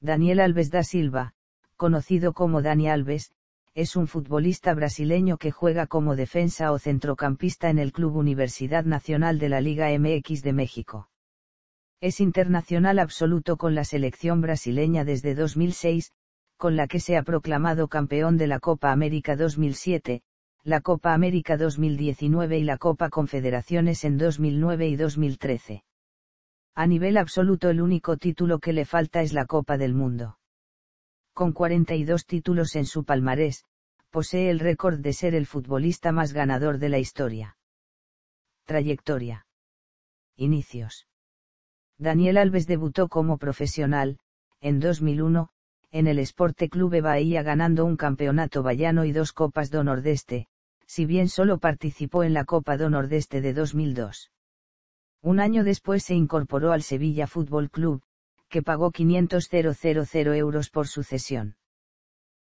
Daniel Alves da Silva, conocido como Dani Alves, es un futbolista brasileño que juega como defensa o centrocampista en el Club Universidad Nacional de la Liga MX de México. Es internacional absoluto con la selección brasileña desde 2006, con la que se ha proclamado campeón de la Copa América 2007, la Copa América 2019 y la Copa Confederaciones en 2009 y 2013 a nivel absoluto el único título que le falta es la Copa del Mundo. Con 42 títulos en su palmarés, posee el récord de ser el futbolista más ganador de la historia. Trayectoria. Inicios. Daniel Alves debutó como profesional, en 2001, en el Esporte Clube Bahía ganando un campeonato vallano y dos Copas do Nordeste, si bien solo participó en la Copa do Nordeste de 2002. Un año después se incorporó al Sevilla Fútbol Club, que pagó 500.000 euros por sucesión.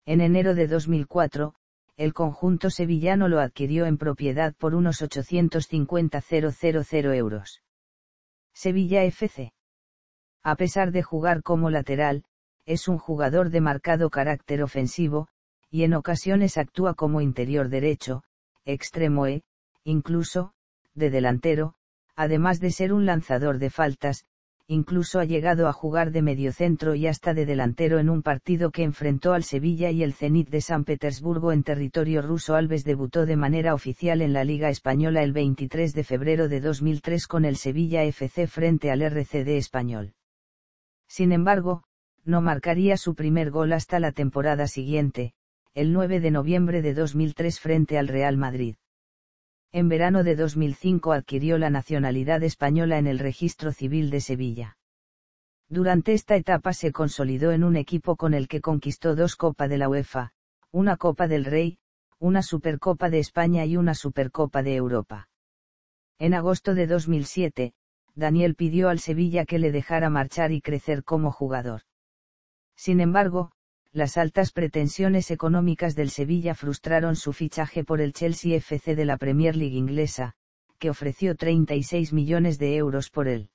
En enero de 2004, el conjunto sevillano lo adquirió en propiedad por unos 850.000 euros. Sevilla FC. A pesar de jugar como lateral, es un jugador de marcado carácter ofensivo, y en ocasiones actúa como interior derecho, extremo e, incluso, de delantero, además de ser un lanzador de faltas, incluso ha llegado a jugar de mediocentro y hasta de delantero en un partido que enfrentó al Sevilla y el Zenit de San Petersburgo en territorio ruso. Alves debutó de manera oficial en la Liga Española el 23 de febrero de 2003 con el Sevilla FC frente al RCD español. Sin embargo, no marcaría su primer gol hasta la temporada siguiente, el 9 de noviembre de 2003 frente al Real Madrid en verano de 2005 adquirió la nacionalidad española en el registro civil de Sevilla. Durante esta etapa se consolidó en un equipo con el que conquistó dos Copas de la UEFA, una Copa del Rey, una Supercopa de España y una Supercopa de Europa. En agosto de 2007, Daniel pidió al Sevilla que le dejara marchar y crecer como jugador. Sin embargo, las altas pretensiones económicas del Sevilla frustraron su fichaje por el Chelsea FC de la Premier League inglesa, que ofreció 36 millones de euros por él.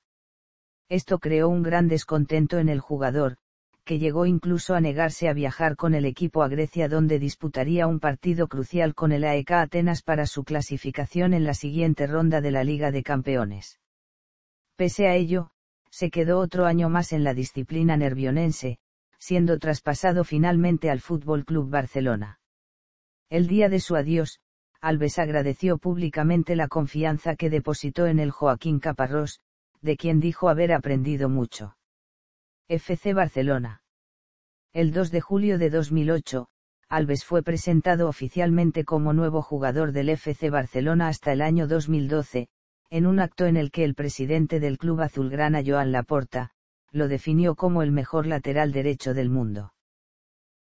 Esto creó un gran descontento en el jugador, que llegó incluso a negarse a viajar con el equipo a Grecia donde disputaría un partido crucial con el AEK Atenas para su clasificación en la siguiente ronda de la Liga de Campeones. Pese a ello, se quedó otro año más en la disciplina nervionense, siendo traspasado finalmente al Fútbol Club Barcelona. El día de su adiós, Alves agradeció públicamente la confianza que depositó en el Joaquín Caparrós, de quien dijo haber aprendido mucho. FC Barcelona. El 2 de julio de 2008, Alves fue presentado oficialmente como nuevo jugador del FC Barcelona hasta el año 2012, en un acto en el que el presidente del club azulgrana Joan Laporta, lo definió como el mejor lateral derecho del mundo.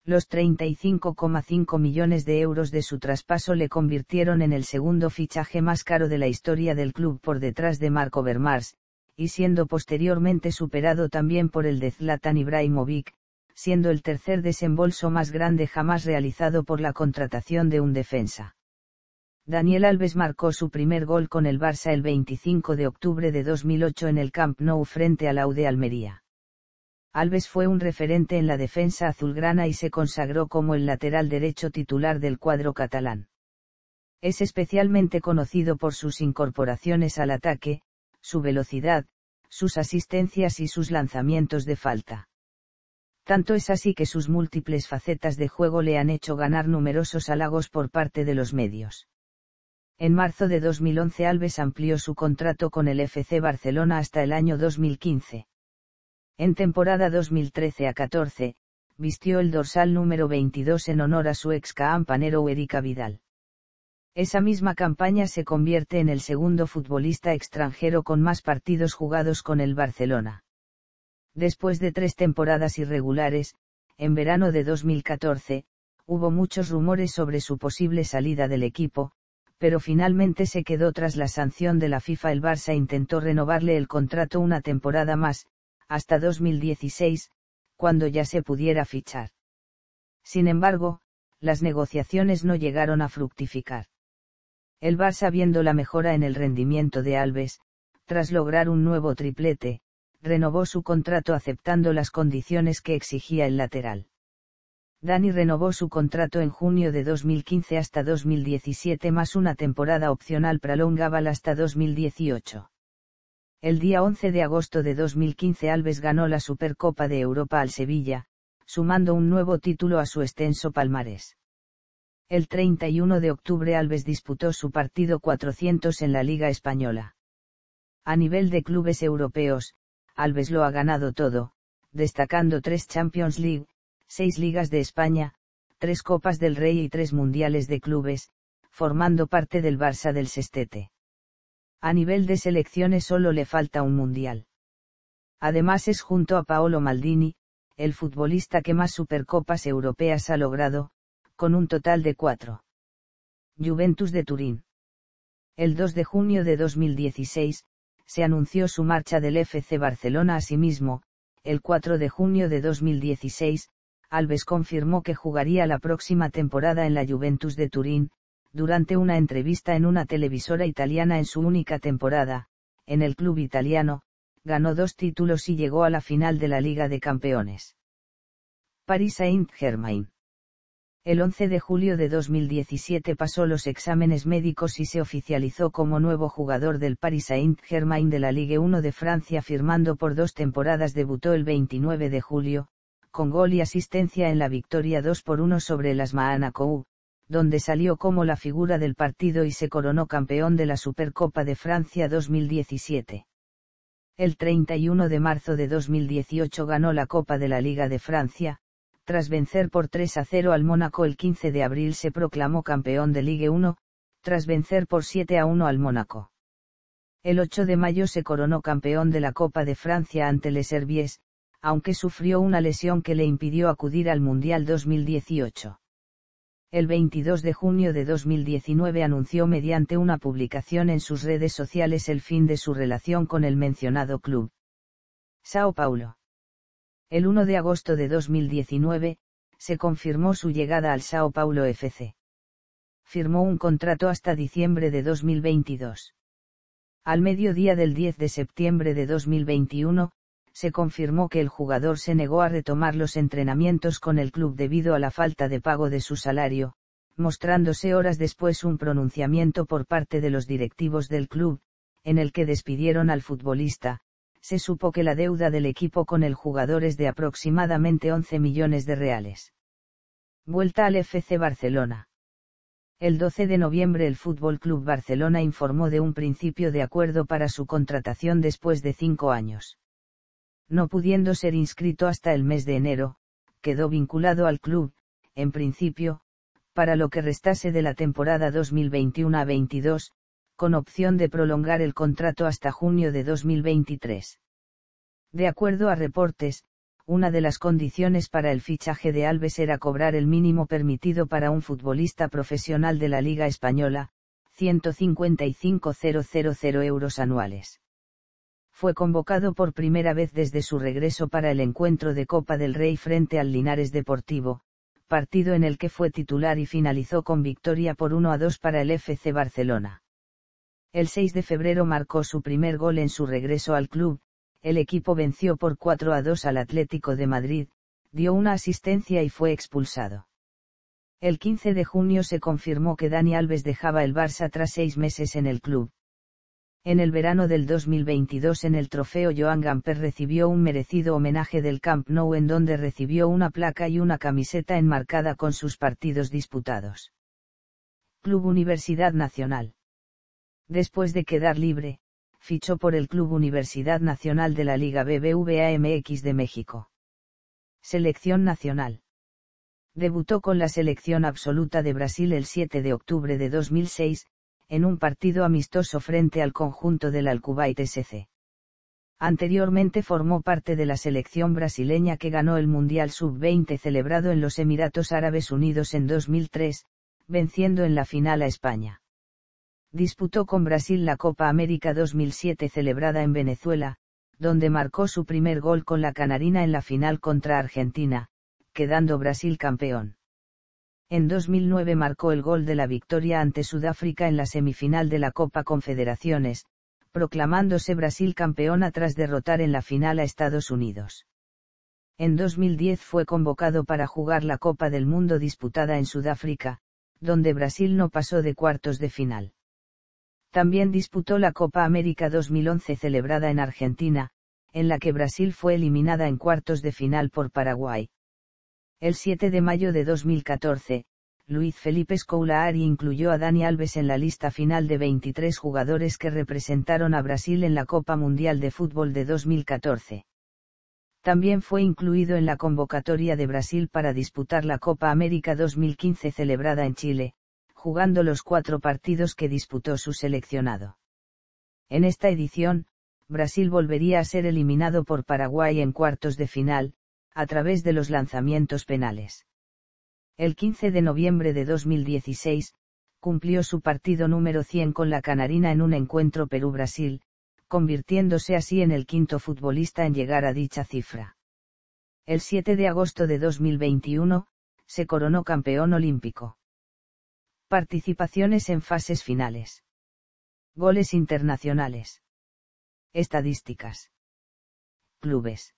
Los 35,5 millones de euros de su traspaso le convirtieron en el segundo fichaje más caro de la historia del club por detrás de Marco Vermars, y siendo posteriormente superado también por el de Zlatan Ibrahimovic, siendo el tercer desembolso más grande jamás realizado por la contratación de un defensa. Daniel Alves marcó su primer gol con el Barça el 25 de octubre de 2008 en el Camp Nou frente al Aude Almería. Alves fue un referente en la defensa azulgrana y se consagró como el lateral derecho titular del cuadro catalán. Es especialmente conocido por sus incorporaciones al ataque, su velocidad, sus asistencias y sus lanzamientos de falta. Tanto es así que sus múltiples facetas de juego le han hecho ganar numerosos halagos por parte de los medios. En marzo de 2011 Alves amplió su contrato con el FC Barcelona hasta el año 2015. En temporada 2013 a 14, vistió el dorsal número 22 en honor a su ex caampanero Erika Vidal. Esa misma campaña se convierte en el segundo futbolista extranjero con más partidos jugados con el Barcelona. Después de tres temporadas irregulares, en verano de 2014, hubo muchos rumores sobre su posible salida del equipo, pero finalmente se quedó tras la sanción de la FIFA. El Barça intentó renovarle el contrato una temporada más, hasta 2016, cuando ya se pudiera fichar. Sin embargo, las negociaciones no llegaron a fructificar. El Barça viendo la mejora en el rendimiento de Alves, tras lograr un nuevo triplete, renovó su contrato aceptando las condiciones que exigía el lateral. Dani renovó su contrato en junio de 2015 hasta 2017 más una temporada opcional prolongable hasta 2018. El día 11 de agosto de 2015 Alves ganó la Supercopa de Europa al Sevilla, sumando un nuevo título a su extenso palmarés. El 31 de octubre Alves disputó su partido 400 en la Liga Española. A nivel de clubes europeos, Alves lo ha ganado todo, destacando tres Champions League, seis ligas de España, tres Copas del Rey y tres Mundiales de Clubes, formando parte del Barça del Sestete. A nivel de selecciones solo le falta un Mundial. Además es junto a Paolo Maldini, el futbolista que más Supercopas Europeas ha logrado, con un total de cuatro. Juventus de Turín. El 2 de junio de 2016, se anunció su marcha del FC Barcelona a sí mismo, el 4 de junio de 2016, Alves confirmó que jugaría la próxima temporada en la Juventus de Turín, durante una entrevista en una televisora italiana en su única temporada, en el club italiano, ganó dos títulos y llegó a la final de la Liga de Campeones. Paris Saint-Germain. El 11 de julio de 2017 pasó los exámenes médicos y se oficializó como nuevo jugador del Paris Saint-Germain de la Ligue 1 de Francia firmando por dos temporadas. Debutó el 29 de julio, con gol y asistencia en la victoria 2 por 1 sobre las Kou, donde salió como la figura del partido y se coronó campeón de la Supercopa de Francia 2017. El 31 de marzo de 2018 ganó la Copa de la Liga de Francia, tras vencer por 3 a 0 al Mónaco el 15 de abril se proclamó campeón de Ligue 1, tras vencer por 7 a 1 al Mónaco. El 8 de mayo se coronó campeón de la Copa de Francia ante Les Herbiers, aunque sufrió una lesión que le impidió acudir al Mundial 2018. El 22 de junio de 2019 anunció mediante una publicación en sus redes sociales el fin de su relación con el mencionado club. Sao Paulo. El 1 de agosto de 2019, se confirmó su llegada al Sao Paulo FC. Firmó un contrato hasta diciembre de 2022. Al mediodía del 10 de septiembre de 2021, se confirmó que el jugador se negó a retomar los entrenamientos con el club debido a la falta de pago de su salario, mostrándose horas después un pronunciamiento por parte de los directivos del club, en el que despidieron al futbolista, se supo que la deuda del equipo con el jugador es de aproximadamente 11 millones de reales. Vuelta al FC Barcelona. El 12 de noviembre el Fútbol Club Barcelona informó de un principio de acuerdo para su contratación después de cinco años no pudiendo ser inscrito hasta el mes de enero, quedó vinculado al club, en principio, para lo que restase de la temporada 2021-22, con opción de prolongar el contrato hasta junio de 2023. De acuerdo a reportes, una de las condiciones para el fichaje de Alves era cobrar el mínimo permitido para un futbolista profesional de la Liga Española, 155.000 euros anuales fue convocado por primera vez desde su regreso para el encuentro de Copa del Rey frente al Linares Deportivo, partido en el que fue titular y finalizó con victoria por 1 a 2 para el FC Barcelona. El 6 de febrero marcó su primer gol en su regreso al club, el equipo venció por 4 a 2 al Atlético de Madrid, dio una asistencia y fue expulsado. El 15 de junio se confirmó que Dani Alves dejaba el Barça tras seis meses en el club. En el verano del 2022 en el trofeo Joan Gamper recibió un merecido homenaje del Camp Nou en donde recibió una placa y una camiseta enmarcada con sus partidos disputados. Club Universidad Nacional. Después de quedar libre, fichó por el Club Universidad Nacional de la Liga BBVA MX de México. Selección Nacional. Debutó con la selección absoluta de Brasil el 7 de octubre de 2006, en un partido amistoso frente al conjunto del Al-Kuwait SC. Anteriormente formó parte de la selección brasileña que ganó el Mundial Sub-20 celebrado en los Emiratos Árabes Unidos en 2003, venciendo en la final a España. Disputó con Brasil la Copa América 2007 celebrada en Venezuela, donde marcó su primer gol con la Canarina en la final contra Argentina, quedando Brasil campeón. En 2009 marcó el gol de la victoria ante Sudáfrica en la semifinal de la Copa Confederaciones, proclamándose Brasil campeona tras derrotar en la final a Estados Unidos. En 2010 fue convocado para jugar la Copa del Mundo disputada en Sudáfrica, donde Brasil no pasó de cuartos de final. También disputó la Copa América 2011 celebrada en Argentina, en la que Brasil fue eliminada en cuartos de final por Paraguay. El 7 de mayo de 2014, Luis Felipe Scolari incluyó a Dani Alves en la lista final de 23 jugadores que representaron a Brasil en la Copa Mundial de Fútbol de 2014. También fue incluido en la convocatoria de Brasil para disputar la Copa América 2015 celebrada en Chile, jugando los cuatro partidos que disputó su seleccionado. En esta edición, Brasil volvería a ser eliminado por Paraguay en cuartos de final, a través de los lanzamientos penales. El 15 de noviembre de 2016, cumplió su partido número 100 con la Canarina en un encuentro Perú-Brasil, convirtiéndose así en el quinto futbolista en llegar a dicha cifra. El 7 de agosto de 2021, se coronó campeón olímpico. Participaciones en fases finales. Goles internacionales. Estadísticas. Clubes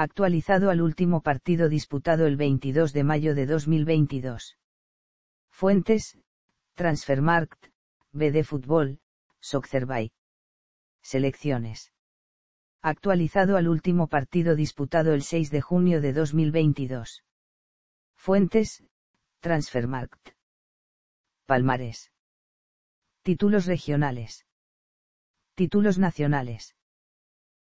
actualizado al último partido disputado el 22 de mayo de 2022. Fuentes, Transfermarkt, BD Fútbol, Soccerbay. Selecciones. Actualizado al último partido disputado el 6 de junio de 2022. Fuentes, Transfermarkt. Palmares. Títulos regionales. Títulos nacionales.